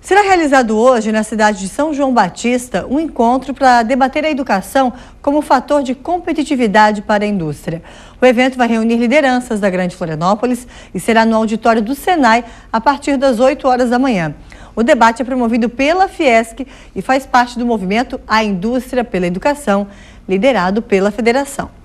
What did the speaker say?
Será realizado hoje, na cidade de São João Batista, um encontro para debater a educação como fator de competitividade para a indústria. O evento vai reunir lideranças da Grande Florianópolis e será no auditório do Senai a partir das 8 horas da manhã. O debate é promovido pela Fiesc e faz parte do movimento A Indústria pela Educação, liderado pela Federação.